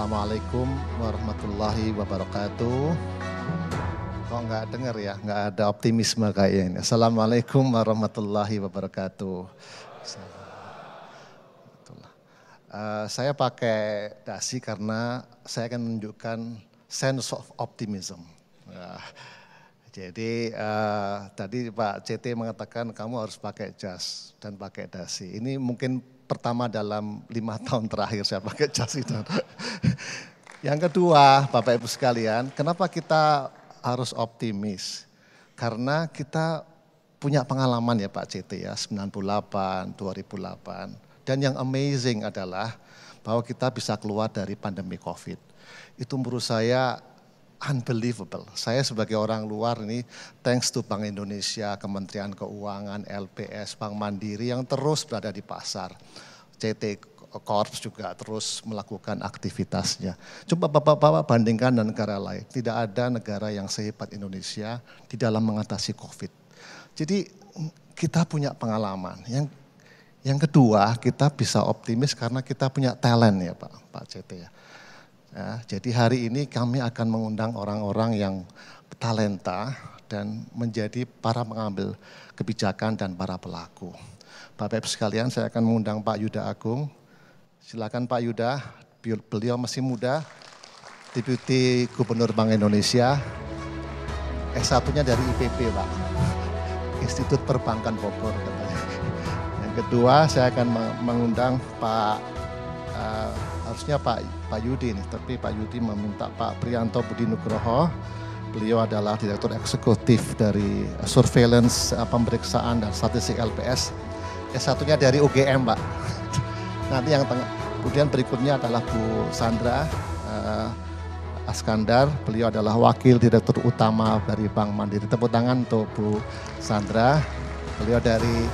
Assalamualaikum warahmatullahi wabarakatuh. Kok nggak dengar ya, nggak ada optimisme kayak ini. Assalamualaikum warahmatullahi wabarakatuh. Uh, saya pakai dasi karena saya akan menunjukkan sense of optimism. Uh, jadi uh, tadi Pak CT mengatakan kamu harus pakai jas dan pakai dasi. Ini mungkin pertama dalam lima tahun terakhir saya pakai jas itu. Yang kedua, Bapak Ibu sekalian, kenapa kita harus optimis? Karena kita punya pengalaman ya Pak CT ya, 98, 2008. Dan yang amazing adalah bahwa kita bisa keluar dari pandemi COVID. Itu menurut saya unbelievable. Saya sebagai orang luar ini thanks to Bank Indonesia, Kementerian Keuangan, LPS, Bank Mandiri yang terus berada di pasar. CT Corp juga terus melakukan aktivitasnya. Coba Bapak-Bapak bandingkan dengan negara lain. Tidak ada negara yang sehebat Indonesia di dalam mengatasi COVID. Jadi kita punya pengalaman. Yang yang kedua kita bisa optimis karena kita punya talent ya Pak, Pak CT ya Ya, jadi hari ini kami akan mengundang orang-orang yang talenta dan menjadi para pengambil kebijakan dan para pelaku. Bapak Ibu sekalian, saya akan mengundang Pak Yuda Agung. Silakan Pak Yuda, beliau masih muda, Deputi Gubernur Bank Indonesia. s satunya dari IPP, Pak. Institut Perbankan Bogor Yang kedua, saya akan mengundang Pak uh, harusnya Pak Pak Yudi nih, tapi Pak Yudi meminta Pak Prianto Budi Nugroho. Beliau adalah direktur eksekutif dari surveillance eh, pemeriksaan dan statistik LPS. Ya satunya dari UGM, Pak. Nanti yang tengah. Kemudian berikutnya adalah Bu Sandra uh, Askandar. Beliau adalah wakil direktur utama dari Bank Mandiri. Tepuk tangan untuk Bu Sandra. Beliau dari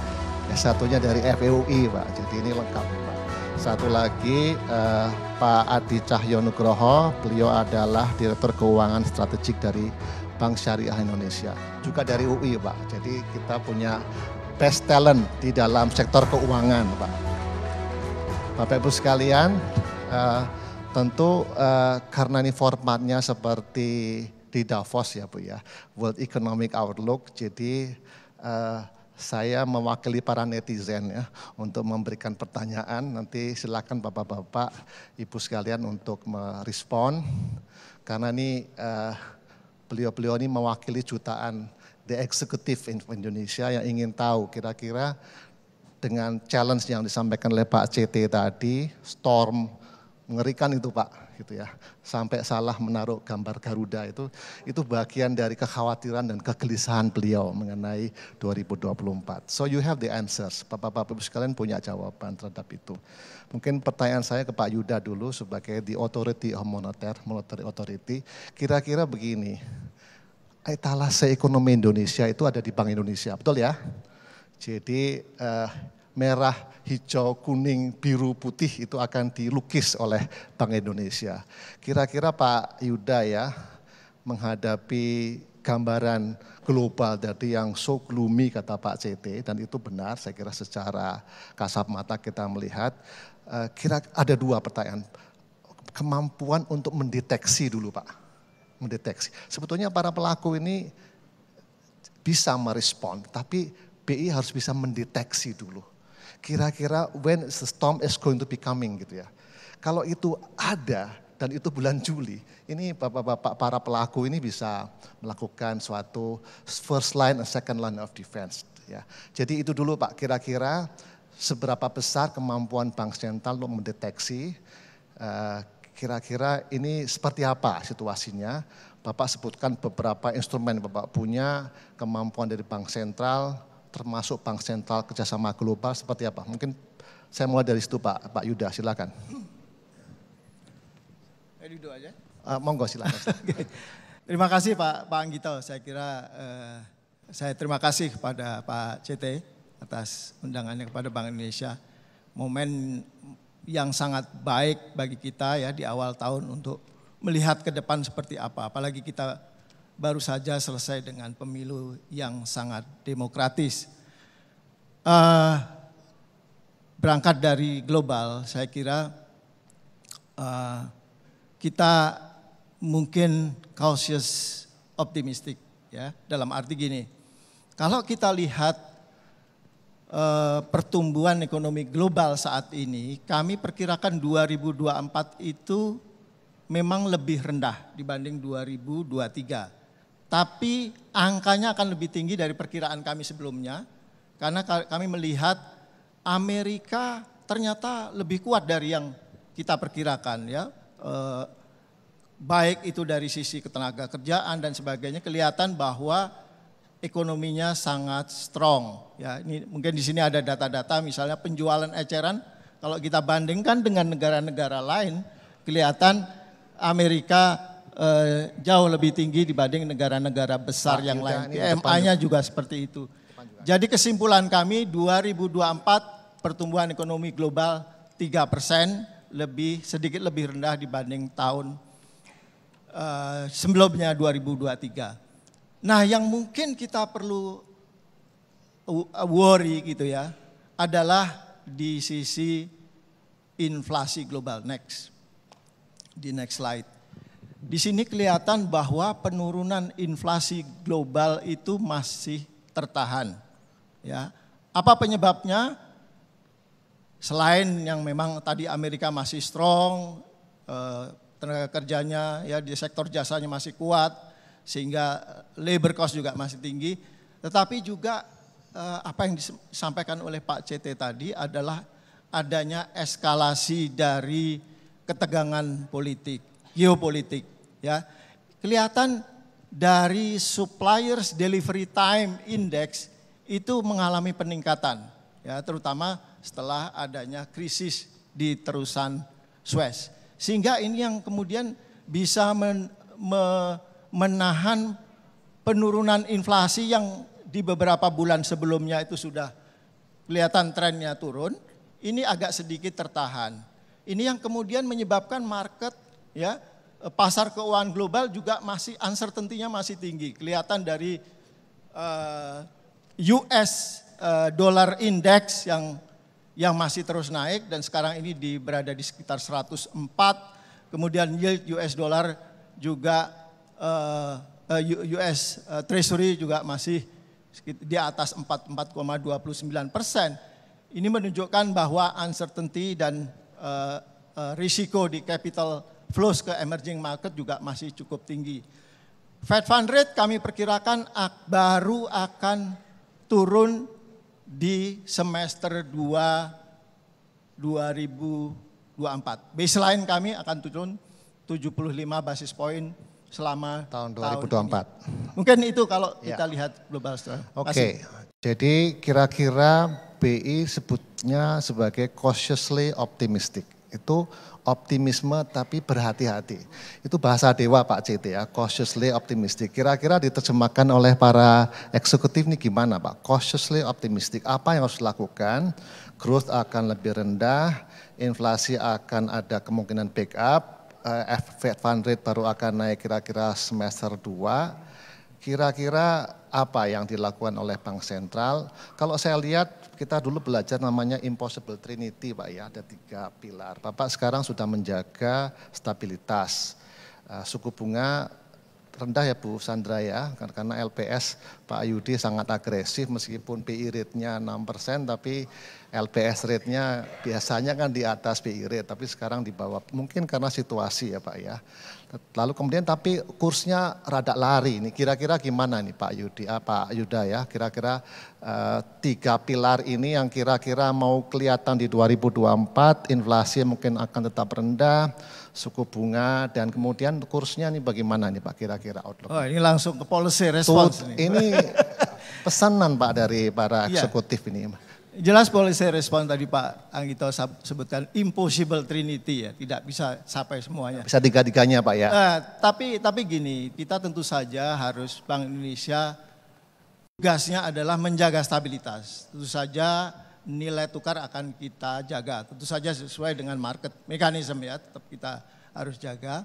ya satunya dari FEUI, Pak. Jadi ini lengkap, Pak. Satu lagi uh, Pak Adi Cahyo Nugroho, beliau adalah Direktur Keuangan Strategik dari Bank Syariah Indonesia. Juga dari UI Pak, jadi kita punya best talent di dalam sektor keuangan Pak. Bapak Ibu sekalian, uh, tentu uh, karena ini formatnya seperti di Davos ya Bu ya, World Economic Outlook, jadi Uh, saya mewakili para netizen ya untuk memberikan pertanyaan. Nanti silakan bapak-bapak, ibu sekalian untuk merespon karena ini eh, beliau-beliau uh, ini mewakili jutaan the executive in Indonesia yang ingin tahu kira-kira dengan challenge yang disampaikan oleh Pak CT tadi, storm mengerikan itu Pak gitu ya. Sampai salah menaruh gambar Garuda itu itu bagian dari kekhawatiran dan kegelisahan beliau mengenai 2024. So you have the answers. Bapak-bapak Ibu sekalian punya jawaban terhadap itu. Mungkin pertanyaan saya ke Pak Yuda dulu sebagai the authority of moneter, monetary authority. Kira-kira begini. Etalase ekonomi Indonesia itu ada di Bank Indonesia, betul ya? Jadi uh, merah, hijau, kuning, biru, putih itu akan dilukis oleh Bank Indonesia. Kira-kira Pak Yuda ya menghadapi gambaran global dari yang so gloomy kata Pak CT dan itu benar saya kira secara kasat mata kita melihat eh, kira ada dua pertanyaan kemampuan untuk mendeteksi dulu Pak mendeteksi sebetulnya para pelaku ini bisa merespon tapi BI harus bisa mendeteksi dulu kira-kira when the storm is going to be coming gitu ya. Kalau itu ada dan itu bulan Juli, ini bapak-bapak para pelaku ini bisa melakukan suatu first line and second line of defense. Ya. Jadi itu dulu Pak kira-kira seberapa besar kemampuan Bank Sentral untuk mendeteksi kira eh, kira-kira ini seperti apa situasinya. Bapak sebutkan beberapa instrumen Bapak punya, kemampuan dari Bank Sentral, termasuk Bank Sentral kerjasama global seperti apa? Mungkin saya mulai dari situ Pak, Pak Yuda, silakan. Eh, duduk aja. Uh, monggo silakan. okay. Terima kasih Pak Pak Anggito. Saya kira uh, saya terima kasih kepada Pak CT atas undangannya kepada Bank Indonesia. Momen yang sangat baik bagi kita ya di awal tahun untuk melihat ke depan seperti apa. Apalagi kita baru saja selesai dengan pemilu yang sangat demokratis. Uh, berangkat dari global, saya kira uh, kita mungkin cautious optimistik ya dalam arti gini, kalau kita lihat E, pertumbuhan ekonomi global saat ini, kami perkirakan 2024 itu memang lebih rendah dibanding 2023 tapi angkanya akan lebih tinggi dari perkiraan kami sebelumnya karena kami melihat Amerika ternyata lebih kuat dari yang kita perkirakan ya eh, baik itu dari sisi ketenaga kerjaan dan sebagainya kelihatan bahwa ekonominya sangat strong ya ini mungkin di sini ada data-data misalnya penjualan eceran kalau kita bandingkan dengan negara-negara lain kelihatan Amerika uh, jauh lebih tinggi dibanding negara-negara besar nah, yang lain. pmi iya, nya juga seperti itu. Jadi kesimpulan kami 2024 pertumbuhan ekonomi global 3 persen lebih sedikit lebih rendah dibanding tahun uh, sebelumnya 2023. Nah yang mungkin kita perlu eh, worry gitu ya adalah di sisi inflasi global next di next slide. Di sini kelihatan bahwa penurunan inflasi global itu masih tertahan. Ya. Apa penyebabnya? Selain yang memang tadi Amerika masih strong, eh, tenaga kerjanya ya di sektor jasanya masih kuat, sehingga eh, labor cost juga masih tinggi. Tetapi juga eh, apa yang disampaikan oleh Pak CT tadi adalah adanya eskalasi dari ketegangan politik, geopolitik ya. Kelihatan dari suppliers delivery time index itu mengalami peningkatan ya terutama setelah adanya krisis di terusan Suez. Sehingga ini yang kemudian bisa men, me, menahan penurunan inflasi yang di beberapa bulan sebelumnya itu sudah kelihatan trennya turun, ini agak sedikit tertahan. Ini yang kemudian menyebabkan market ya Eh, pasar keuangan global juga masih uncertainty-nya masih tinggi. Kelihatan dari uh, eh, US uh, eh, dollar index yang yang masih terus naik dan sekarang ini di, berada di sekitar 104. Kemudian yield US dollar juga uh, US uh, Treasury juga masih di atas 44,29 persen. Ini menunjukkan bahwa uncertainty dan uh, uh, risiko di capital flows ke emerging market juga masih cukup tinggi. Fed Fund Rate kami perkirakan baru akan turun di semester 2 2024. Baseline kami akan turun 75 basis point selama tahun 2024. Tahun ini. Mungkin itu kalau ya. kita lihat global Oke. Okay. Jadi kira-kira BI sebutnya sebagai cautiously optimistic. Itu optimisme tapi berhati-hati. Itu bahasa dewa Pak CT ya, cautiously optimistic. Kira-kira diterjemahkan oleh para eksekutif ini gimana Pak? Cautiously optimistic, apa yang harus dilakukan? Growth akan lebih rendah, inflasi akan ada kemungkinan backup, up, eh, Fed fund rate baru akan naik kira-kira semester 2. Kira-kira apa yang dilakukan oleh bank sentral? Kalau saya lihat kita dulu belajar namanya impossible trinity Pak ya, ada tiga pilar. Bapak sekarang sudah menjaga stabilitas. Uh, suku bunga rendah ya Bu Sandra ya, karena LPS Pak Yudi sangat agresif meskipun PI rate-nya 6 persen, tapi LPS rate-nya biasanya kan di atas BI rate, tapi sekarang di bawah. Mungkin karena situasi ya Pak ya. Lalu kemudian tapi kursnya rada lari. Ini kira-kira gimana nih Pak Yudi, ah, Pak Yuda ya? Kira-kira eh, tiga pilar ini yang kira-kira mau kelihatan di 2024, inflasi mungkin akan tetap rendah, suku bunga dan kemudian kursnya nih bagaimana nih Pak kira-kira outlook? Oh ini langsung ke policy response Tut, Ini pesanan Pak dari para iya. eksekutif yeah. ini. Jelas boleh saya respon tadi Pak Anggito sebutkan impossible trinity ya, tidak bisa sampai semuanya. Bisa tiga-tiganya Pak ya. Nah, tapi tapi gini, kita tentu saja harus Bank Indonesia tugasnya adalah menjaga stabilitas. Tentu saja nilai tukar akan kita jaga. Tentu saja sesuai dengan market mekanisme ya, tetap kita harus jaga.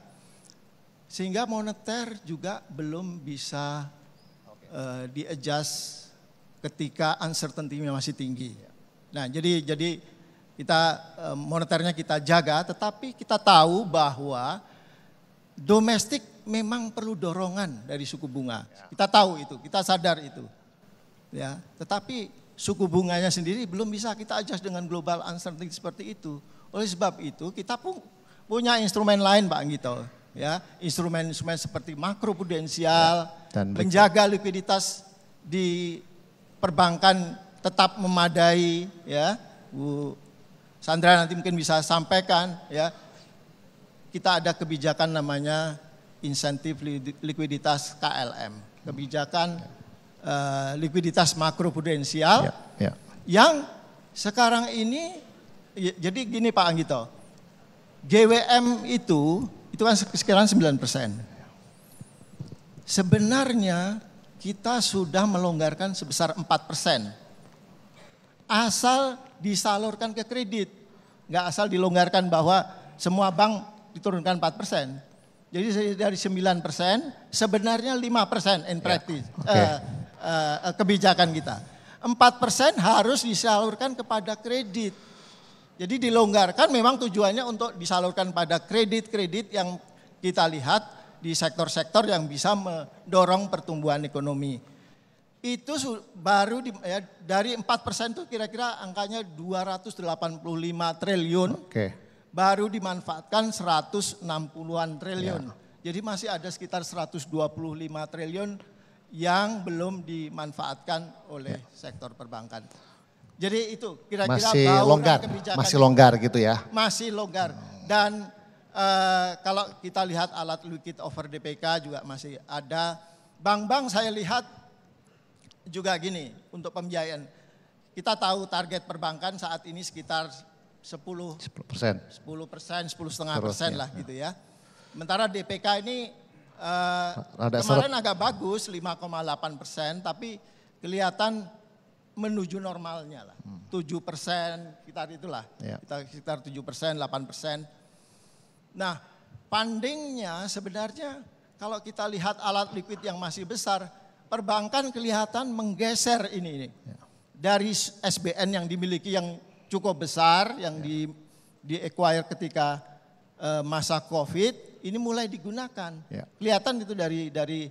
Sehingga moneter juga belum bisa okay. uh, eh, ketika uncertainty masih tinggi. Nah, jadi jadi kita eh, moneternya kita jaga, tetapi kita tahu bahwa domestik memang perlu dorongan dari suku bunga. Ya. Kita tahu itu, kita sadar itu. Ya, tetapi suku bunganya sendiri belum bisa kita adjust dengan global uncertainty seperti itu. Oleh sebab itu, kita pun punya instrumen lain, Pak Anggito. Ya, instrumen-instrumen seperti makroprudensial, ya, dan penjaga likuiditas di perbankan tetap memadai ya. Bu Sandra nanti mungkin bisa sampaikan ya. Kita ada kebijakan namanya insentif likuiditas KLM, kebijakan uh, likuiditas makroprudensial ya, ya. yang sekarang ini ya, jadi gini Pak Anggito. GWM itu itu kan sekitar 9 persen. Sebenarnya kita sudah melonggarkan sebesar 4 persen. Asal disalurkan ke kredit, nggak asal dilonggarkan bahwa semua bank diturunkan 4 persen. Jadi dari 9 persen, sebenarnya 5 persen in ya, practice yeah. Eh, okay. uh, eh, uh, eh, kebijakan kita. 4 persen harus disalurkan kepada kredit. Jadi dilonggarkan memang tujuannya untuk disalurkan pada kredit-kredit yang kita lihat di sektor-sektor yang bisa mendorong pertumbuhan ekonomi. Itu baru di, ya, dari 4 persen itu kira-kira angkanya 285 triliun. Oke. Baru dimanfaatkan 160-an triliun. Ya. Jadi masih ada sekitar 125 triliun yang belum dimanfaatkan oleh ya. sektor perbankan. Jadi itu kira-kira masih longgar, masih longgar gitu ya. Masih longgar hmm. dan eh, kalau kita lihat alat Liquid over DPK juga masih ada. Bank-bank saya lihat juga gini untuk pembiayaan. Kita tahu target perbankan saat ini sekitar 10 persen, 10 persen, 10 setengah persen lah ya. gitu ya. Sementara DPK ini eh, ada kemarin serap. agak bagus 5,8 persen, tapi kelihatan menuju normalnya lah. Hmm. tujuh 7 persen, sekitar itulah, ya. kita sekitar 7 persen, 8 persen. Nah, pandingnya sebenarnya kalau kita lihat alat liquid yang masih besar, perbankan kelihatan menggeser ini, ini. Ya. dari SBN yang dimiliki yang cukup besar yang ya. di di acquire ketika eh, masa Covid ini mulai digunakan. Ya. Kelihatan itu dari dari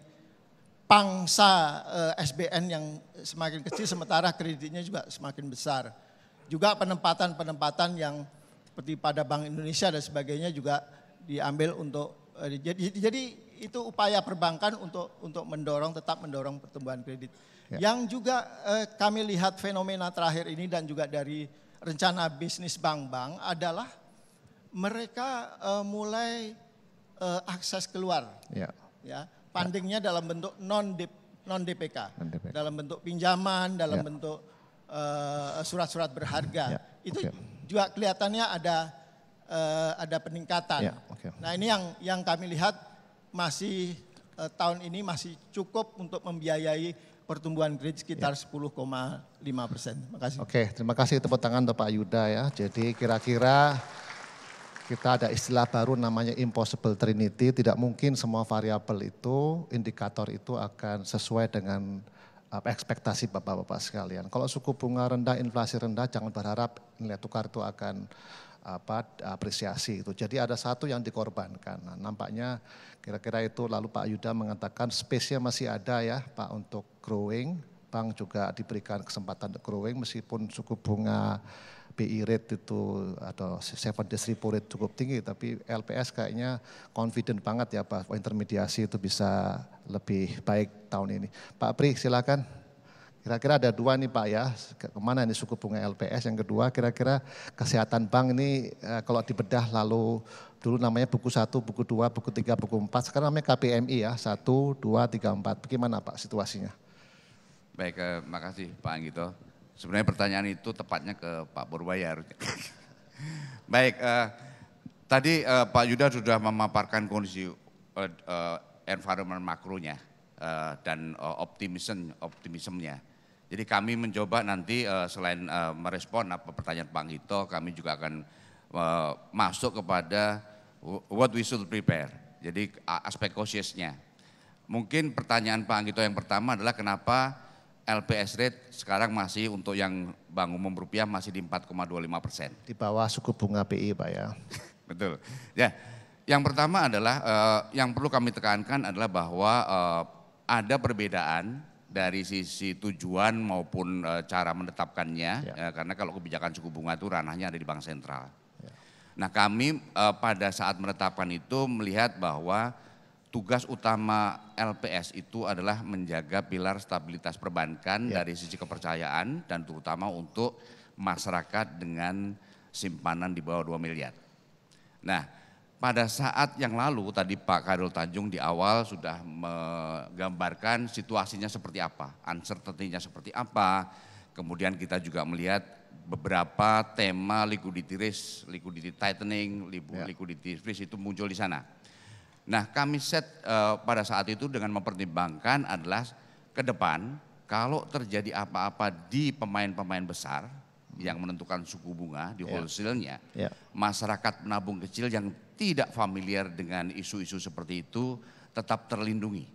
pangsa eh, SBN yang semakin kecil sementara kreditnya juga semakin besar. Juga penempatan-penempatan yang seperti pada Bank Indonesia dan sebagainya juga diambil untuk eh, jadi jadi itu upaya perbankan untuk untuk mendorong tetap mendorong pertumbuhan kredit. Ya. Yang juga eh, kami lihat fenomena terakhir ini dan juga dari rencana bisnis bank-bank adalah mereka eh, mulai eh, akses keluar. Ya. ya. Pandingnya ya. dalam bentuk non non non -DPK. dalam bentuk pinjaman, dalam ya. bentuk eh, surat-surat eh, berharga. Ya. Itu okay juga kelihatannya ada uh, ada peningkatan. Yeah, okay. Nah ini yang yang kami lihat masih uh, tahun ini masih cukup untuk membiayai pertumbuhan kredit sekitar yeah. Ya. 10,5 persen. Terima kasih. Oke, okay, terima kasih tepuk tangan Pak Yuda ya. Jadi kira-kira kita ada istilah baru namanya impossible trinity. Tidak mungkin semua variabel itu, indikator itu akan sesuai dengan ekspektasi Bapak-bapak sekalian. Kalau suku bunga rendah, inflasi rendah, jangan berharap nilai tukar itu akan apa apresiasi itu. Jadi ada satu yang dikorbankan. Nah, nampaknya kira-kira itu lalu Pak Yuda mengatakan space-nya masih ada ya Pak untuk growing. Bank juga diberikan kesempatan untuk growing meskipun suku bunga BI rate itu atau seven days repo rate cukup tinggi, tapi LPS kayaknya confident banget ya Pak, intermediasi itu bisa lebih baik tahun ini. Pak Pri silakan. Kira-kira ada dua nih Pak ya, kemana ini suku bunga LPS. Yang kedua kira-kira kesehatan bank ini eh, kalau dibedah lalu dulu namanya buku 1, buku 2, buku 3, buku 4. Sekarang namanya KPMI ya, 1, 2, 3, 4. Bagaimana Pak situasinya? Baik, terima eh, kasih Pak Anggito. Sebenarnya pertanyaan itu tepatnya ke Pak Purbaya Baik, eh, tadi eh, Pak Yuda sudah memaparkan kondisi eh, eh, environment makronya eh, dan eh, optimism optimismnya. Jadi kami mencoba nanti eh, selain eh, merespon apa pertanyaan Pak Hito, kami juga akan eh, masuk kepada what we should prepare. Jadi aspek cautiousnya. Mungkin pertanyaan Pak Anggito yang pertama adalah kenapa LPS rate sekarang masih untuk yang bank umum rupiah masih di 4,25 persen. Di bawah suku bunga BI Pak ya. Betul. Ya, yang pertama adalah eh, yang perlu kami tekankan adalah bahwa eh, ada perbedaan dari sisi tujuan maupun eh, cara menetapkannya ya. Eh, karena kalau kebijakan suku bunga itu ranahnya ada di bank sentral. Ya. Nah kami eh, pada saat menetapkan itu melihat bahwa tugas utama LPS itu adalah menjaga pilar stabilitas perbankan ya. dari sisi kepercayaan dan terutama untuk masyarakat dengan simpanan di bawah 2 miliar. Nah, pada saat yang lalu tadi Pak Karul Tanjung di awal sudah menggambarkan situasinya seperti apa, uncertainty-nya seperti apa. Kemudian kita juga melihat beberapa tema liquidity risk, liquidity tightening, ya. liquidity risk itu muncul di sana. Nah kami set uh, pada saat itu dengan mempertimbangkan adalah ke depan kalau terjadi apa-apa di pemain-pemain besar yang menentukan suku bunga di yeah. wholesale-nya, yeah. masyarakat menabung kecil yang tidak familiar dengan isu-isu seperti itu tetap terlindungi.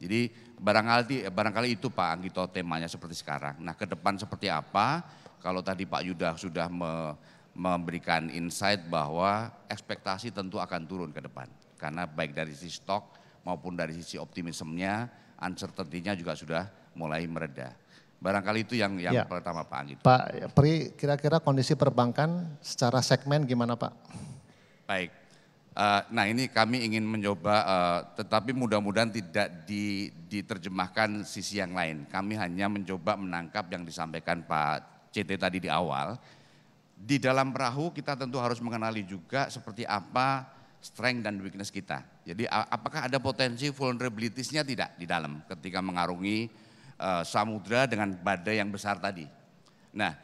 Jadi barangkali barangkali itu Pak Anggito temanya seperti sekarang. Nah ke depan seperti apa? Kalau tadi Pak Yuda sudah me, memberikan insight bahwa ekspektasi tentu akan turun ke depan karena baik dari sisi stok maupun dari sisi optimismenya, uncertainty-nya juga sudah mulai mereda. Barangkali itu yang yang ya. pertama Pak Anggit. Pak Pri, kira-kira kondisi perbankan secara segmen gimana Pak? Baik. Uh, nah ini kami ingin mencoba, uh, tetapi mudah-mudahan tidak di, diterjemahkan sisi yang lain. Kami hanya mencoba menangkap yang disampaikan Pak CT tadi di awal. Di dalam perahu kita tentu harus mengenali juga seperti apa strength dan weakness kita. Jadi apakah ada potensi vulnerabilitiesnya tidak di dalam ketika mengarungi uh, samudra dengan badai yang besar tadi. Nah,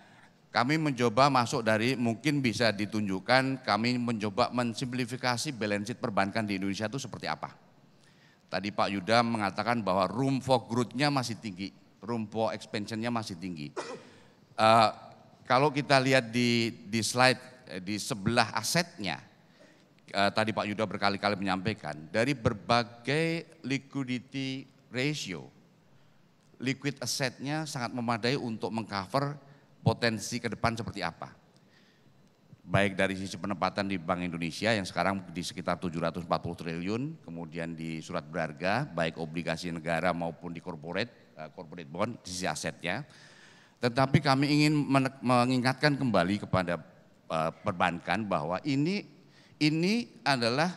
kami mencoba masuk dari mungkin bisa ditunjukkan kami mencoba mensimplifikasi balance sheet perbankan di Indonesia itu seperti apa. Tadi Pak Yuda mengatakan bahwa room for growth-nya masih tinggi, room for expansion-nya masih tinggi. Uh, kalau kita lihat di di slide eh, di sebelah asetnya uh, tadi Pak Yuda berkali-kali menyampaikan, dari berbagai liquidity ratio, liquid assetnya sangat memadai untuk mengcover potensi ke depan seperti apa. Baik dari sisi penempatan di Bank Indonesia yang sekarang di sekitar 740 triliun, kemudian di surat berharga, baik obligasi negara maupun di corporate, eh, corporate bond, di sisi asetnya. Tetapi kami ingin mengingatkan kembali kepada eh, perbankan bahwa ini ini adalah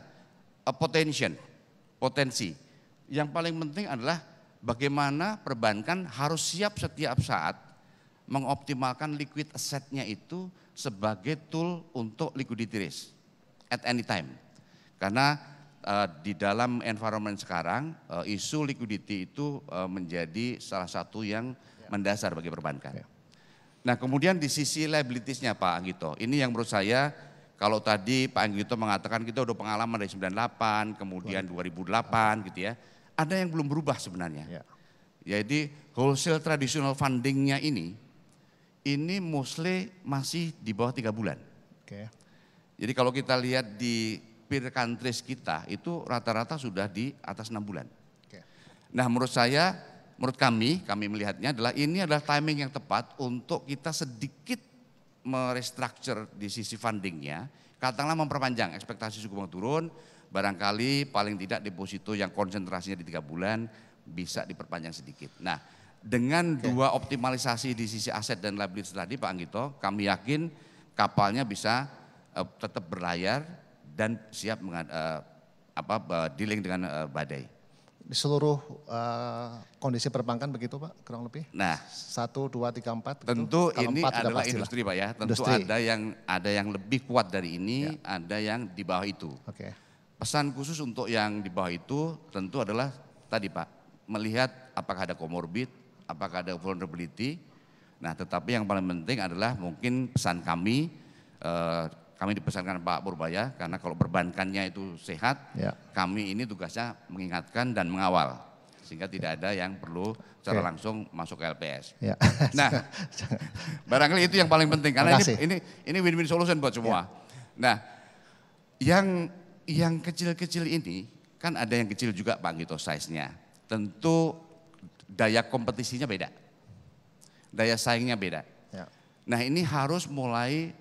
uh, potential, potensi. Yang paling penting adalah bagaimana perbankan harus siap setiap saat mengoptimalkan liquid assetnya itu sebagai tool untuk liquidity risk at any time. Karena uh, di dalam environment sekarang uh, isu liquidity itu uh, menjadi salah satu yang mendasar bagi perbankan. Ya. Nah kemudian di sisi liabilitiesnya Pak Anggito, ini yang menurut saya kalau tadi Pak Anggito mengatakan kita udah pengalaman dari 98, kemudian 2008 gitu ya. Ada yang belum berubah sebenarnya. Ya. Jadi wholesale traditional fundingnya ini, ini mostly masih di bawah tiga bulan. Oke. Jadi kalau kita lihat di peer countries kita itu rata-rata sudah di atas enam bulan. Oke. Nah menurut saya, menurut kami, kami melihatnya adalah ini adalah timing yang tepat untuk kita sedikit merestructure di sisi fundingnya, katakanlah memperpanjang ekspektasi suku bunga turun, barangkali paling tidak deposito yang konsentrasinya di tiga bulan bisa diperpanjang sedikit. Nah, dengan Oke. dua optimalisasi di sisi aset dan liabilitas tadi Pak Anggito, kami yakin kapalnya bisa uh, tetap berlayar dan siap mengad, uh, eh, apa uh, dealing dengan uh, badai di seluruh uh, kondisi perbankan begitu Pak, kurang lebih? Nah, satu, dua, tiga, empat. Tentu Kalau ini empat, adalah industri Pak ya. Tentu industri. ada yang ada yang lebih kuat dari ini, ya. ada yang di bawah itu. Oke. Okay. Pesan khusus untuk yang di bawah itu tentu adalah tadi Pak, melihat apakah ada komorbid, apakah ada vulnerability. Nah, tetapi yang paling penting adalah mungkin pesan kami eh, kami dipesankan Pak Purbaya karena kalau perbankannya itu sehat, ya. kami ini tugasnya mengingatkan dan mengawal sehingga tidak ada yang perlu secara okay. langsung masuk ke LPS. Ya. Nah, barangkali itu yang paling penting karena Makasih. ini ini ini win-win solution buat semua. Ya. Nah, yang yang kecil-kecil ini kan ada yang kecil juga Pak Gito size-nya. Tentu daya kompetisinya beda. Daya saingnya beda. Ya. Nah, ini harus mulai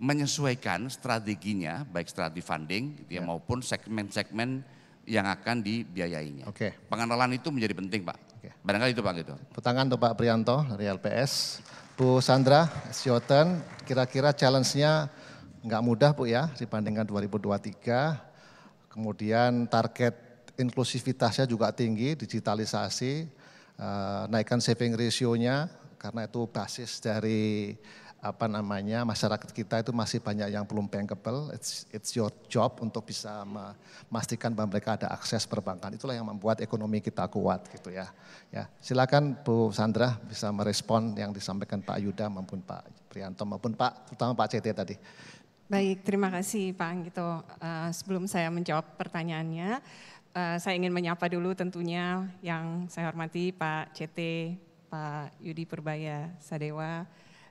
menyesuaikan strateginya baik strategi funding gitu ya, ya. maupun segmen-segmen yang akan dibiayainya. Oke. Okay. Pengenalan itu menjadi penting, Pak. Oke. Okay. Barangkali itu Pak gitu. Petangan untuk Pak Prianto dari LPS. Bu Sandra, Sioten, kira-kira challenge-nya nggak mudah Bu ya dibandingkan 2023. Kemudian target inklusivitasnya juga tinggi, digitalisasi, eh, naikkan saving ratio-nya karena itu basis dari apa namanya masyarakat kita itu masih banyak yang belum bankable. It's, it's your job untuk bisa memastikan bahwa mereka ada akses perbankan. Itulah yang membuat ekonomi kita kuat gitu ya. Ya, silakan Bu Sandra bisa merespon yang disampaikan Pak Yuda maupun Pak Prianto maupun Pak terutama Pak CT tadi. Baik, terima kasih Pak Anggito. Uh, sebelum saya menjawab pertanyaannya, uh, saya ingin menyapa dulu tentunya yang saya hormati Pak CT, Pak Yudi Purbaya Sadewa,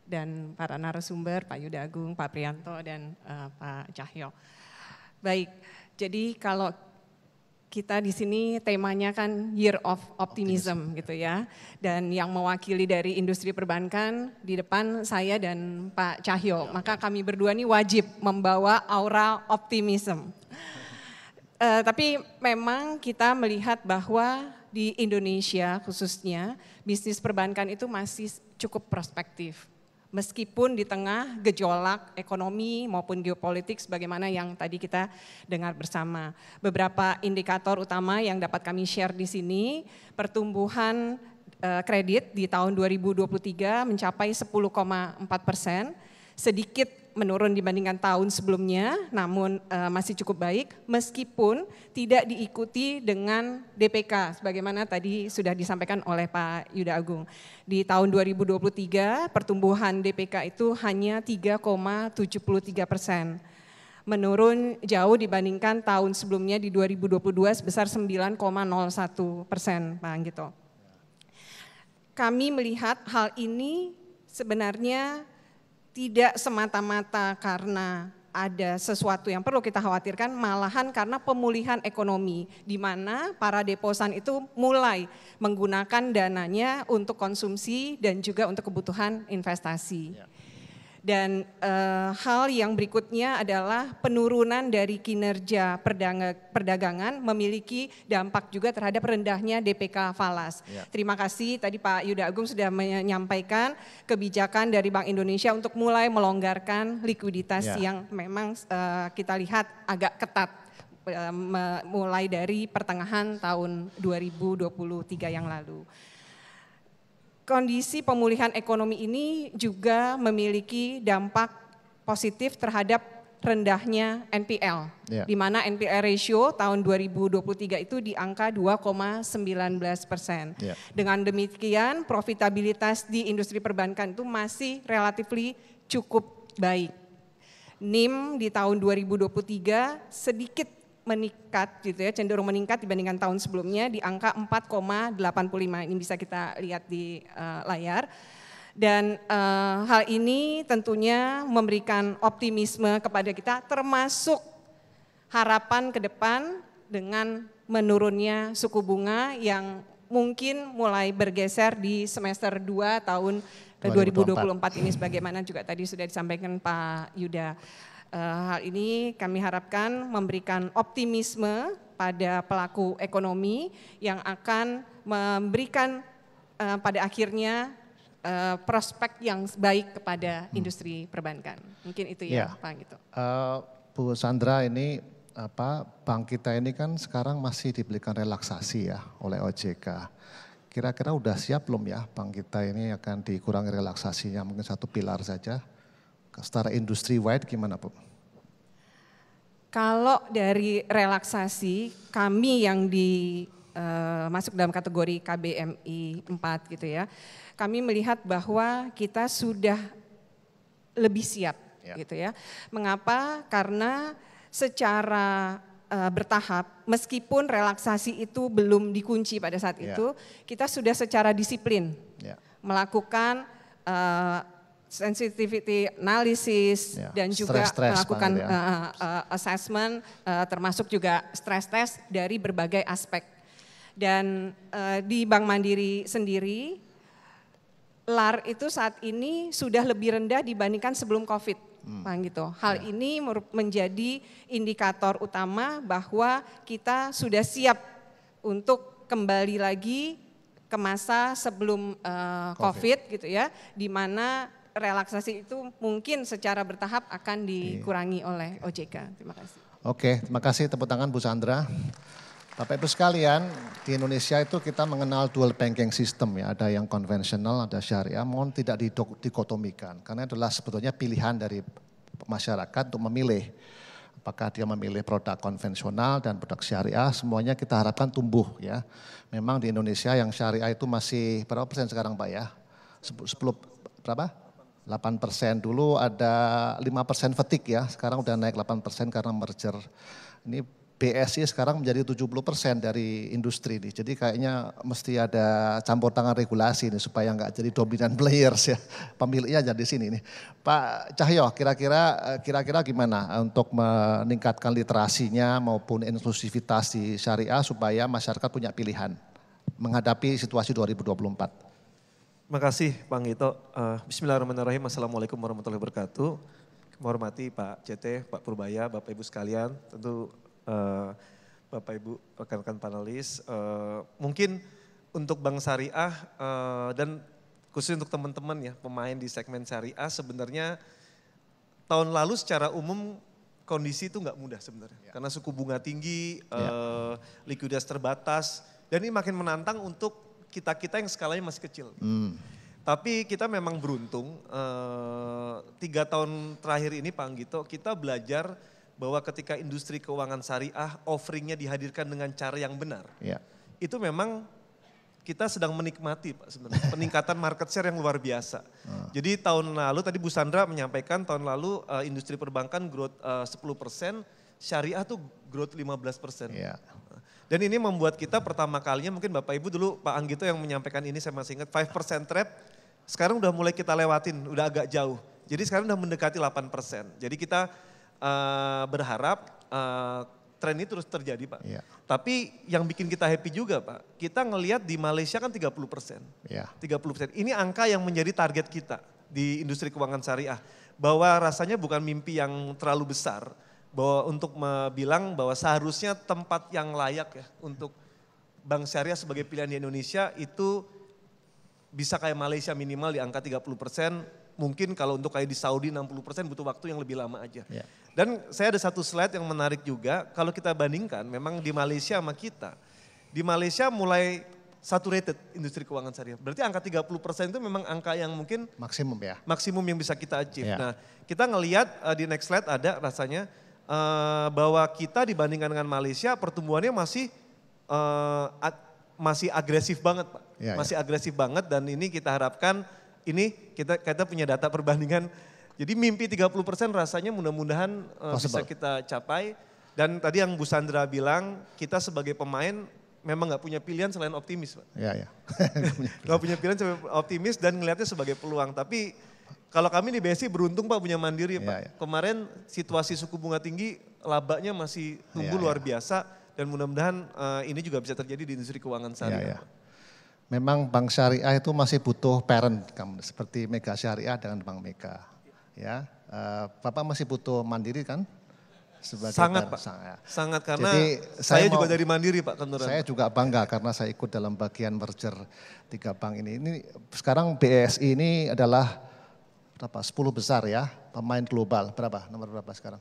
dan para narasumber Pak Yuda Agung, Pak Prianto dan uh, Pak Cahyo. Baik, jadi kalau kita di sini temanya kan Year of Optimism, Optimism gitu ya. Dan yang mewakili dari industri perbankan di depan saya dan Pak Cahyo. Ya, Maka kami berdua ini wajib membawa aura optimism. Uh, tapi memang kita melihat bahwa di Indonesia khususnya bisnis perbankan itu masih cukup prospektif meskipun di tengah gejolak ekonomi maupun geopolitik sebagaimana yang tadi kita dengar bersama. Beberapa indikator utama yang dapat kami share di sini, pertumbuhan eh, kredit di tahun 2023 mencapai 10,4 persen, sedikit menurun dibandingkan tahun sebelumnya, namun e, masih cukup baik meskipun tidak diikuti dengan DPK sebagaimana tadi sudah disampaikan oleh Pak Yuda Agung. Di tahun 2023 pertumbuhan DPK itu hanya 3,73 persen menurun jauh dibandingkan tahun sebelumnya di 2022 sebesar 9,01 persen, Pak Anggito. Kami melihat hal ini sebenarnya tidak semata-mata karena ada sesuatu yang perlu kita khawatirkan, malahan karena pemulihan ekonomi, di mana para deposan itu mulai menggunakan dananya untuk konsumsi dan juga untuk kebutuhan investasi. Ya. Dan eh, hal yang berikutnya adalah penurunan dari kinerja perdagangan memiliki dampak juga terhadap rendahnya DPK falas. Ya. Terima kasih tadi Pak Yuda Agung sudah menyampaikan kebijakan dari Bank Indonesia untuk mulai melonggarkan likuiditas ya. yang memang eh, kita lihat agak ketat eh, mulai dari pertengahan tahun 2023 yang lalu kondisi pemulihan ekonomi ini juga memiliki dampak positif terhadap rendahnya NPL, yeah. di mana NPL ratio tahun 2023 itu di angka 2,19 persen. Yeah. Dengan demikian, profitabilitas di industri perbankan itu masih relatif cukup baik. NIM di tahun 2023 sedikit meningkat gitu ya, cenderung meningkat dibandingkan tahun sebelumnya di angka 4,85. Ini bisa kita lihat di uh, layar. Dan uh, hal ini tentunya memberikan optimisme kepada kita termasuk harapan ke depan dengan menurunnya suku bunga yang mungkin mulai bergeser di semester 2 tahun 2024, 2024 ini sebagaimana juga tadi sudah disampaikan Pak Yuda. Eh, hal ini kami harapkan memberikan optimisme pada pelaku ekonomi yang akan memberikan eh, pada akhirnya eh, prospek yang baik kepada hmm. industri perbankan. Mungkin itu ya, ya. Pak gitu. Uh, Bu Sandra ini apa bank kita ini kan sekarang masih diberikan relaksasi ya oleh OJK. Kira-kira udah siap belum ya bank kita ini akan dikurangi relaksasinya mungkin satu pilar saja secara industri wide gimana pak? Kalau dari relaksasi kami yang di uh, masuk dalam kategori KBMI 4 gitu ya. Kami melihat bahwa kita sudah lebih siap ya. gitu ya. Mengapa? Karena secara uh, bertahap meskipun relaksasi itu belum dikunci pada saat ya. itu, kita sudah secara disiplin ya. melakukan eh, sensitivity analysis yeah. dan juga stress, stress melakukan ya. uh, uh, assessment uh, termasuk juga stress test dari berbagai aspek. Dan uh, di Bank Mandiri sendiri LAR itu saat ini sudah lebih rendah dibandingkan sebelum Covid. Hmm. Bang gitu. Hal yeah. ini menjadi indikator utama bahwa kita sudah siap untuk kembali lagi ke masa sebelum uh, COVID. COVID gitu ya, di mana relaksasi itu mungkin secara bertahap akan iya. dikurangi oleh OJK. Terima kasih. Oke, terima kasih tepuk tangan Bu Sandra. Bapak Ibu sekalian, di Indonesia itu kita mengenal dual banking system ya, ada yang konvensional, ada syariah, mohon tidak dikotomikan karena adalah sebetulnya pilihan dari masyarakat untuk memilih apakah dia memilih produk konvensional dan produk syariah, semuanya kita harapkan tumbuh ya. Memang di Indonesia yang syariah itu masih berapa persen sekarang Pak ya? 10 berapa? 8 persen dulu ada 5 persen fatigue ya, sekarang udah naik 8 persen karena merger. Ini BSI sekarang menjadi 70 persen dari industri nih, jadi kayaknya mesti ada campur tangan regulasi nih supaya nggak jadi dominan players ya, pemiliknya jadi sini nih. Pak Cahyo, kira-kira eh, kira-kira gimana untuk meningkatkan literasinya maupun inklusivitas di syariah supaya masyarakat punya pilihan menghadapi situasi 2024? Terima kasih Bang Ito. Uh, Bismillahirrahmanirrahim. Assalamualaikum warahmatullahi wabarakatuh. Menghormati Pak CT, Pak Purbaya, Bapak Ibu sekalian, tentu uh, Bapak Ibu rekan-rekan panelis. Uh, mungkin untuk Bank Syariah uh, dan khusus untuk teman-teman ya pemain di segmen syariah sebenarnya tahun lalu secara umum kondisi itu nggak mudah sebenarnya ya. karena suku bunga tinggi, ya. uh, likuiditas terbatas dan ini makin menantang untuk kita-kita yang skalanya masih kecil. Hmm. Tapi kita memang beruntung, uh, tiga tahun terakhir ini Pak Anggito, kita belajar bahwa ketika industri keuangan syariah offeringnya dihadirkan dengan cara yang benar. Yeah. Itu memang kita sedang menikmati Pak sebenarnya peningkatan market share yang luar biasa. Hmm. Jadi tahun lalu tadi Bu Sandra menyampaikan tahun lalu uh, industri perbankan growth eh, uh, 10%, syariah tuh growth 15%. Yeah. Dan ini membuat kita pertama kalinya mungkin Bapak Ibu dulu Pak Anggito yang menyampaikan ini saya masih ingat 5% trap sekarang udah mulai kita lewatin, udah agak jauh. Jadi sekarang udah mendekati 8%. Jadi kita uh, berharap uh, eh, tren ini terus terjadi Pak. Yeah. Tapi yang bikin kita happy juga Pak, kita ngelihat di Malaysia kan 30 persen. Yeah. 30 persen, ini angka yang menjadi target kita di industri keuangan syariah. Bahwa rasanya bukan mimpi yang terlalu besar, bahwa untuk bilang bahwa seharusnya tempat yang layak ya untuk bank syariah sebagai pilihan di Indonesia itu bisa kayak Malaysia minimal di angka 30 persen, mungkin kalau untuk kayak di Saudi 60 persen butuh waktu yang lebih lama aja. Ya. Dan saya ada satu slide yang menarik juga, kalau kita bandingkan memang di Malaysia sama kita, di Malaysia mulai saturated industri keuangan syariah. Berarti angka 30 persen itu memang angka yang mungkin maksimum ya. Maksimum yang bisa kita achieve. Ya. Nah kita ngelihat uh, di next slide ada rasanya Eh, bahwa kita dibandingkan dengan Malaysia pertumbuhannya masih eh, masih agresif banget, Pak. Ya, masih ya. agresif banget dan ini kita harapkan ini kita kita punya data perbandingan. Jadi mimpi 30% rasanya mudah-mudahan eh, bisa kita capai. Dan tadi yang Bu Sandra bilang, kita sebagai pemain memang nggak punya pilihan selain optimis, Pak. ya, nggak punya pilihan selain optimis dan ngelihatnya sebagai peluang. Tapi kalau kami di BSI beruntung Pak punya mandiri Pak. Ya, Kemarin situasi suku bunga tinggi labanya masih tumbuh ya, luar iya. biasa dan mudah-mudahan uh, ini juga bisa terjadi di industri keuangan iya, syariah. Memang bank syariah itu masih butuh parent seperti Mega Syariah dengan Bank Mega. Ya, uh, Bapak masih butuh mandiri kan? Sebagai sangat Pak, sangat. Ya. sangat karena Jadi, saya, saya mau, juga dari mandiri Pak Kenturan. Saya juga bangga karena saya ikut dalam bagian merger tiga bank ini. Ini sekarang BSI ini adalah berapa? 10 besar ya, pemain global. Berapa? Nomor berapa sekarang?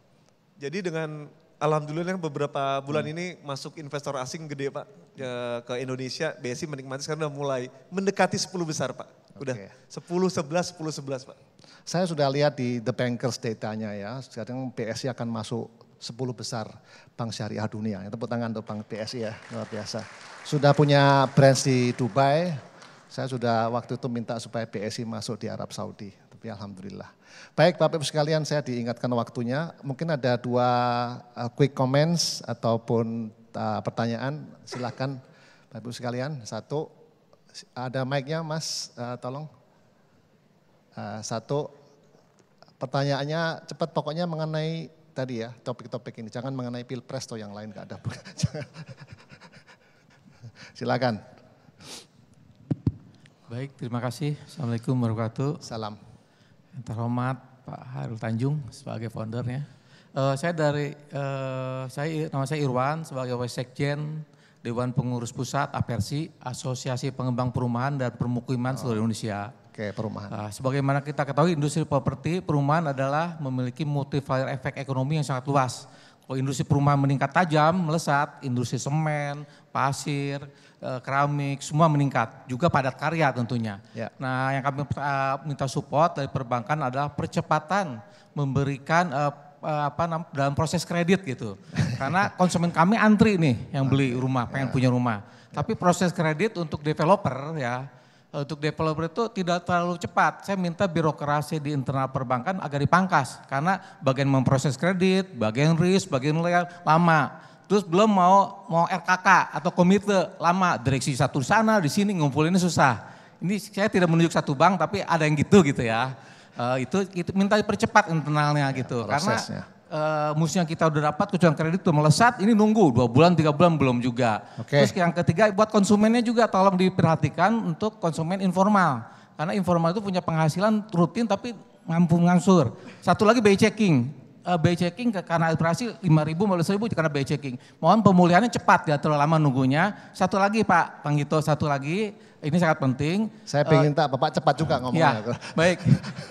Jadi dengan alhamdulillah beberapa bulan hmm. ini masuk investor asing gede Pak ke, Indonesia, BSI menikmati sekarang sudah mulai mendekati 10 besar Pak. Udah okay. 10 11 10 11 Pak. Saya sudah lihat di The Bankers datanya ya, sekarang BSI akan masuk 10 besar bank syariah dunia. Ya, tepuk tangan untuk Bank BSI ya, luar biasa. Sudah punya branch di Dubai, saya sudah waktu itu minta supaya BSI masuk di Arab Saudi tapi alhamdulillah. Baik Bapak Ibu sekalian saya diingatkan waktunya, mungkin ada dua uh, quick comments ataupun uh, pertanyaan, silahkan Bapak Ibu sekalian. Satu, ada mic-nya Mas, uh, tolong. Uh, satu, pertanyaannya cepat pokoknya mengenai tadi ya topik-topik ini, jangan mengenai pilpres atau yang lain, gak ada. silakan. Baik, terima kasih. Assalamualaikum warahmatullahi wabarakatuh. Salam. Yang terhormat Pak Harul Tanjung sebagai foundernya. Uh, saya dari uh, saya nama saya Irwan sebagai Wasekjen Dewan Pengurus Pusat Apersi Asosiasi Pengembang Perumahan dan Permukiman oh. seluruh Indonesia. Oke, okay, perumahan. Uh, sebagaimana kita ketahui industri properti perumahan adalah memiliki multiplier efek ekonomi yang sangat luas Oh, industri perumahan meningkat tajam, melesat, industri semen, pasir, eh, keramik, semua meningkat. Juga padat karya tentunya. Ya. Nah yang kami eh, minta support dari perbankan adalah percepatan memberikan eh, apa dalam proses kredit gitu. Karena konsumen kami antri nih yang beli rumah, pengen ya. punya rumah. Tapi proses kredit untuk developer ya Eh, untuk developer itu tidak terlalu cepat. Saya minta birokrasi di internal perbankan agar dipangkas karena bagian memproses kredit, bagian risk, bagian lama. Terus belum mau mau RKK atau komite lama, direksi satu sana di sini ngumpulinnya susah. Ini saya tidak menunjuk satu bank tapi ada yang gitu gitu ya. Uh, itu, itu minta dipercepat internalnya gitu ya, karena uh, musuh kita udah dapat kecuali kredit udah melesat, ini nunggu dua bulan tiga bulan belum juga. Okay. Terus yang ketiga buat konsumennya juga tolong diperhatikan untuk konsumen informal karena informal itu punya penghasilan rutin tapi mampu ngangsur. Satu lagi bayi checking. Uh, eh, bayi checking ke, karena operasi lima ribu seribu karena bayi checking. Mohon pemulihannya cepat ya terlalu lama nunggunya. Satu lagi Pak Panggito, satu lagi ini sangat penting. Saya pengen uh, tak Bapak cepat juga ngomongnya. Ya, baik.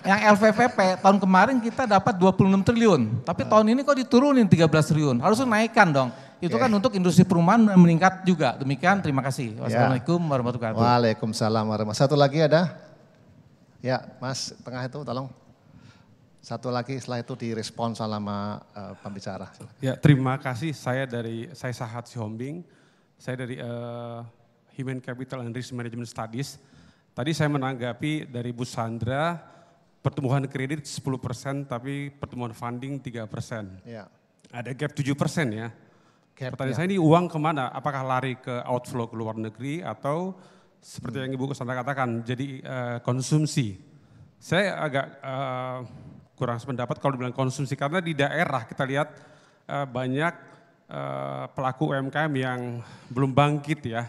Yang LVPP tahun kemarin kita dapat 26 triliun, tapi uh. tahun ini kok diturunin 13 triliun. Harusnya naikkan dong. Itu okay. kan untuk industri perumahan meningkat juga. Demikian, ya. terima kasih. Ya. Wassalamualaikum ya. warahmatullahi wabarakatuh. Waalaikumsalam warahmatullahi Satu lagi ada? Ya, Mas, tengah itu tolong. Satu lagi setelah itu direspon selama uh, eh, pembicara. Ya, terima kasih. Saya dari saya Sahat Sihombing. Saya dari uh, Human Capital and Risk Management Studies. Tadi saya menanggapi dari Bu Sandra, pertumbuhan kredit 10% tapi pertumbuhan funding 3%. Ya. Ada gap 7% ya. Gap, Pertanyaan ya. saya ini uang kemana? Apakah lari ke outflow ke luar negeri atau seperti yang Ibu Sandra katakan, jadi uh, konsumsi. Saya agak uh, kurang sependapat kalau dibilang konsumsi karena di daerah kita lihat uh, banyak uh, pelaku UMKM yang belum bangkit ya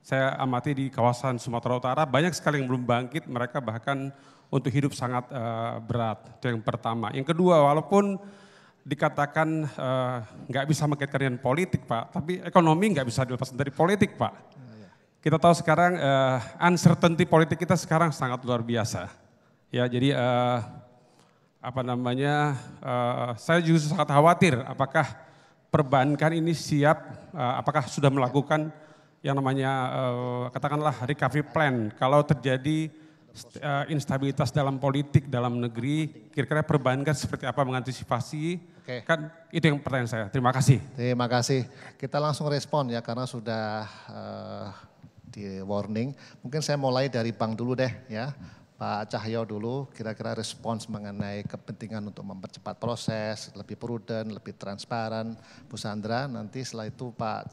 saya amati di kawasan Sumatera Utara banyak sekali yang belum bangkit, mereka bahkan untuk hidup sangat uh, berat. Itu yang pertama. Yang kedua, walaupun dikatakan eh, nggak uh, bisa mengaitkan dengan politik, Pak, tapi ekonomi nggak bisa dilepas dari politik, Pak. Kita tahu sekarang uh, uncertainty politik kita sekarang sangat luar biasa. Ya, jadi uh, apa namanya? Uh, saya juga sangat khawatir apakah perbankan ini siap, uh, apakah sudah melakukan yang namanya uh, katakanlah recovery plan. Kalau terjadi uh, instabilitas dalam politik dalam negeri, kira-kira perbankan seperti apa mengantisipasi? Oke. Kan itu yang pertanyaan saya. Terima kasih. Terima kasih. Kita langsung respon ya karena sudah uh, di warning. Mungkin saya mulai dari bank dulu deh ya. Pak Cahyo dulu kira-kira respons mengenai kepentingan untuk mempercepat proses, lebih prudent, lebih transparan. Bu Sandra nanti setelah itu Pak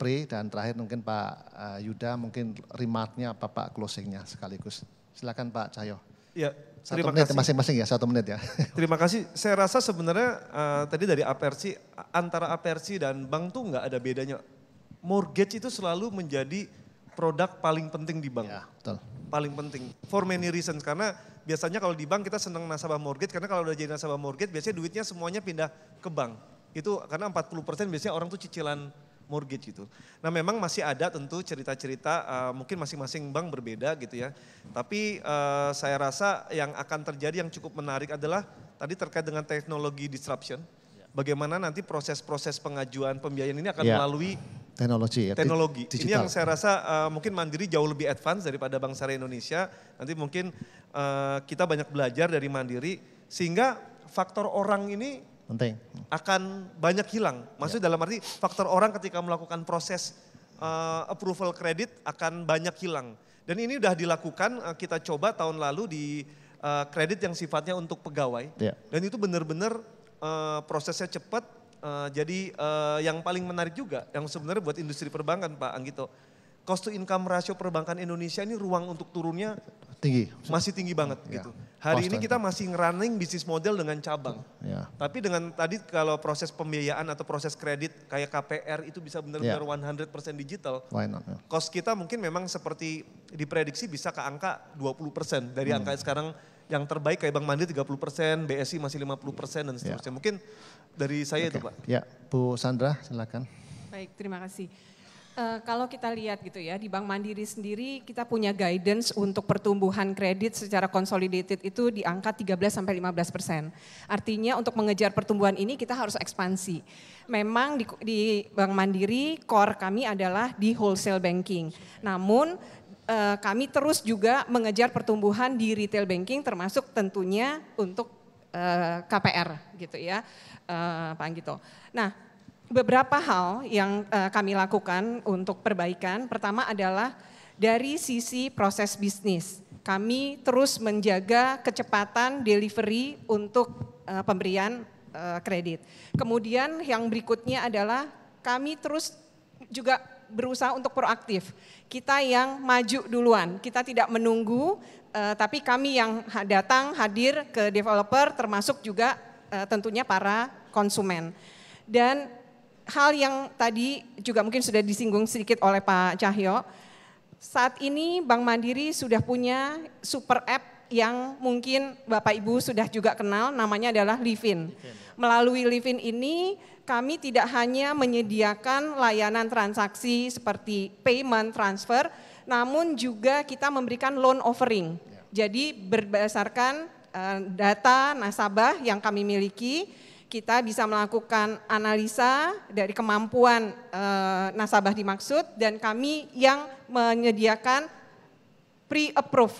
pray dan terakhir mungkin Pak eh, Yuda mungkin remarknya apa Pak closingnya sekaligus. Silakan Pak Cahyo. Ya, satu menit masing-masing ya, satu menit ya. Terima kasih. Saya rasa sebenarnya uh, tadi dari APRC, antara APRC dan bank tuh nggak ada bedanya. Mortgage itu selalu menjadi produk paling penting di bank. Ya, betul. Paling penting. For many reasons, karena biasanya kalau di bank kita senang nasabah mortgage, karena kalau udah jadi nasabah mortgage biasanya duitnya semuanya pindah ke bank. Itu karena 40% biasanya orang tuh cicilan mortgage gitu. Nah memang masih ada tentu cerita-cerita uh, mungkin masing-masing bank berbeda gitu ya. Tapi uh, saya rasa yang akan terjadi yang cukup menarik adalah tadi terkait dengan teknologi disruption. Ya. Bagaimana nanti proses-proses pengajuan pembiayaan ini akan yeah. melalui teknologi ya. Teknologi. Digital. Ini yang saya rasa uh, mungkin Mandiri jauh lebih advance daripada Bank Syariah Indonesia. Nanti mungkin uh, kita banyak belajar dari Mandiri sehingga faktor orang ini penting. akan banyak hilang. Maksudnya ya. dalam arti faktor orang ketika melakukan proses uh, approval kredit akan banyak hilang. Dan ini sudah dilakukan uh, kita coba tahun lalu di uh, kredit yang sifatnya untuk pegawai. ya. Dan itu benar-benar uh, prosesnya cepat. Uh, jadi uh, yang paling menarik juga yang sebenarnya buat industri perbankan Pak Anggito. Cost to income ratio perbankan Indonesia ini ruang untuk turunnya Tinggi. Masih tinggi banget ya. gitu. Hari Post ini kita masih ngerunning bisnis model dengan cabang. Ya. Tapi dengan tadi kalau proses pembiayaan atau proses kredit kayak KPR itu bisa benar-benar ya. 100% digital. Why not, ya. Cost kita mungkin memang seperti diprediksi bisa ke angka 20% dari hmm. angka sekarang yang terbaik kayak Bank Mandiri 30%, BSI masih 50% dan seterusnya. Ya. Mungkin dari saya okay. itu Pak. Ya, Bu Sandra silakan. Baik, terima kasih uh, kalau kita lihat gitu ya di Bank Mandiri sendiri kita punya guidance untuk pertumbuhan kredit secara consolidated itu di angka 13 sampai 15 persen. Artinya untuk mengejar pertumbuhan ini kita harus ekspansi. Memang di, di Bank Mandiri core kami adalah di wholesale banking. Namun uh, kami terus juga mengejar pertumbuhan di retail banking termasuk tentunya untuk uh, eh, KPR gitu ya uh, Pak Anggito. Nah beberapa hal yang uh, kami lakukan untuk perbaikan. Pertama adalah dari sisi proses bisnis. Kami terus menjaga kecepatan delivery untuk uh, pemberian uh, kredit. Kemudian yang berikutnya adalah kami terus juga berusaha untuk proaktif. Kita yang maju duluan, kita tidak menunggu, uh, tapi kami yang datang hadir ke developer termasuk juga uh, tentunya para konsumen. Dan hal yang tadi juga mungkin sudah disinggung sedikit oleh Pak Cahyo, saat ini Bank Mandiri sudah punya super app yang mungkin Bapak Ibu sudah juga kenal namanya adalah Livin. Ya. Melalui Livin ini kami tidak hanya menyediakan layanan transaksi seperti payment transfer, namun juga kita memberikan loan offering. Ya. Jadi berdasarkan eh, data nasabah yang kami miliki, kita bisa melakukan analisa dari kemampuan e, nasabah dimaksud dan kami yang menyediakan pre-approve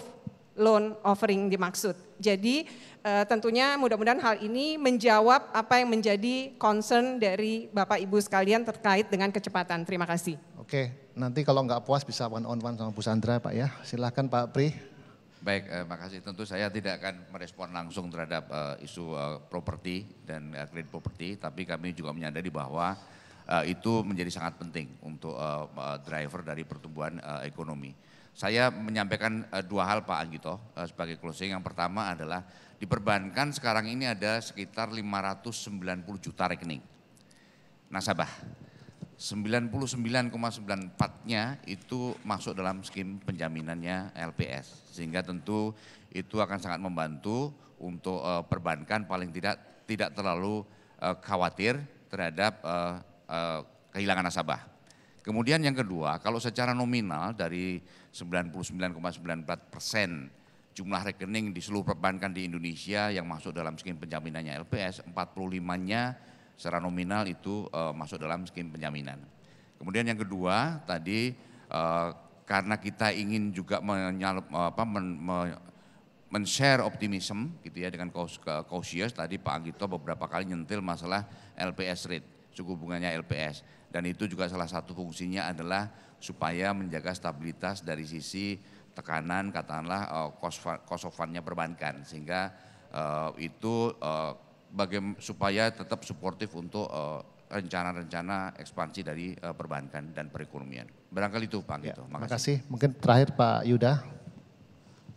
loan offering dimaksud. Jadi e, tentunya mudah-mudahan hal ini menjawab apa yang menjadi concern dari Bapak Ibu sekalian terkait dengan kecepatan. Terima kasih. Oke, nanti kalau nggak puas bisa one on one sama Bu Sandra Pak ya. Silahkan Pak Pri. Baik, eh, makasih. Tentu saya tidak akan merespon langsung terhadap eh, isu eh, properti dan eh, kredit properti, tapi kami juga menyadari bahwa eh, itu menjadi sangat penting untuk eh, eh driver dari pertumbuhan eh, ekonomi. Saya menyampaikan eh, dua hal Pak Anggito eh, sebagai closing. Yang pertama adalah di perbankan sekarang ini ada sekitar 590 juta rekening nasabah 99,94-nya itu masuk dalam skim penjaminannya LPS. Sehingga tentu itu akan sangat membantu untuk uh, perbankan paling tidak tidak terlalu uh, khawatir terhadap uh, uh, kehilangan nasabah. Kemudian yang kedua, kalau secara nominal dari 99,94 persen jumlah rekening di seluruh perbankan di Indonesia yang masuk dalam skim penjaminannya LPS, 45-nya secara nominal itu uh, masuk dalam skim penjaminan. Kemudian yang kedua tadi uh, karena kita ingin juga menyalup, eh, apa, men, me, men share optimisme gitu ya dengan cautious tadi Pak Anggito beberapa kali nyentil masalah LPS rate suku bunganya LPS dan itu juga salah satu fungsinya adalah supaya menjaga stabilitas dari sisi tekanan katakanlah uh, cost, perbankan sehingga uh, itu uh, bagaimana supaya tetap suportif untuk eh, rencana-rencana ekspansi dari uh, perbankan dan perekonomian. Barangkali itu Pak ya, terima Makasih. Mungkin terakhir Pak Yuda.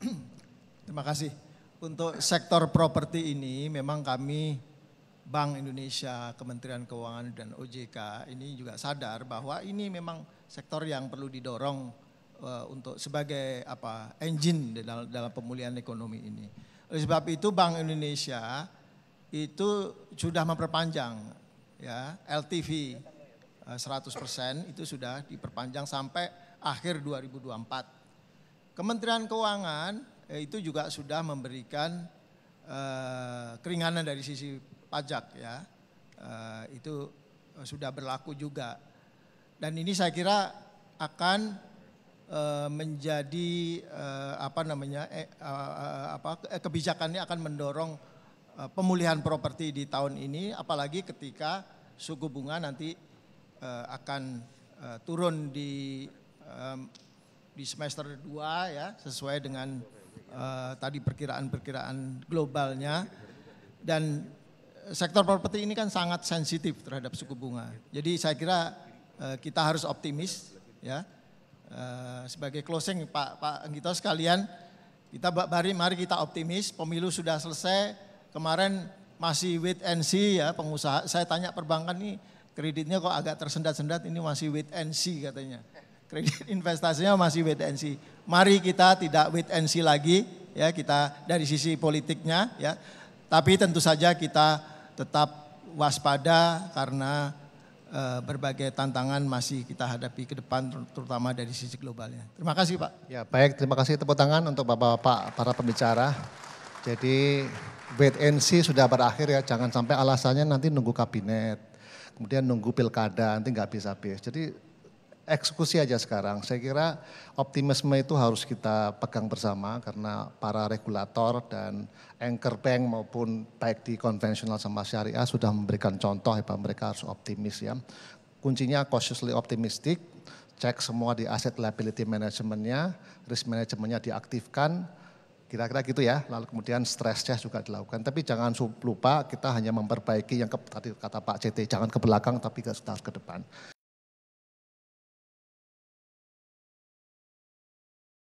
Terima kasih. Untuk sektor properti ini memang kami Bank Indonesia, Kementerian Keuangan dan OJK ini juga sadar bahwa ini memang sektor yang perlu didorong uh, untuk sebagai apa engine dalam, dalam pemulihan ekonomi ini. Oleh sebab itu Bank Indonesia itu sudah memperpanjang ya LTV 100% eh, itu sudah diperpanjang sampai akhir 2024. Kementerian Keuangan eh, itu juga sudah memberikan eh, keringanan dari sisi pajak ya. Eh, itu eh, sudah berlaku juga. Dan ini saya kira akan menjadi apa namanya apa kebijakannya akan mendorong Eh, pemulihan properti di tahun ini, apalagi ketika suku bunga nanti eh, akan eh, turun di di semester 2 ya, sesuai dengan tadi perkiraan-perkiraan globalnya. Dan sektor properti ini kan sangat sensitif terhadap suku bunga. Jadi saya kira kita harus optimis ya. sebagai closing Pak Pak Anggito sekalian, kita mari mari kita optimis, pemilu sudah selesai, Kemarin masih wait and see ya pengusaha. Saya tanya perbankan nih kreditnya kok agak tersendat-sendat ini masih wait and see katanya. Kredit investasinya masih wait and see. Mari kita tidak wait and see lagi ya kita dari sisi politiknya ya. Tapi tentu saja kita tetap waspada karena e, berbagai tantangan masih kita hadapi ke depan terutama dari sisi globalnya. Terima kasih Pak. Ya baik terima kasih tepuk tangan untuk Bapak-Bapak para pembicara. Jadi wait and see sudah berakhir ya, jangan sampai alasannya nanti nunggu kabinet, kemudian nunggu pilkada, nanti nggak bisa. habis Jadi eksekusi aja sekarang. Saya kira optimisme itu harus kita pegang bersama karena para regulator dan anchor bank maupun baik di konvensional sama syariah sudah memberikan contoh bahwa ya, mereka harus optimis ya. Kuncinya cautiously optimistic, cek semua di asset liability managementnya, risk managementnya diaktifkan, Kira-kira gitu ya, lalu kemudian stress test juga dilakukan. Tapi jangan lupa kita hanya memperbaiki yang ke, tadi kata Pak CT, jangan ke belakang tapi harus ke depan.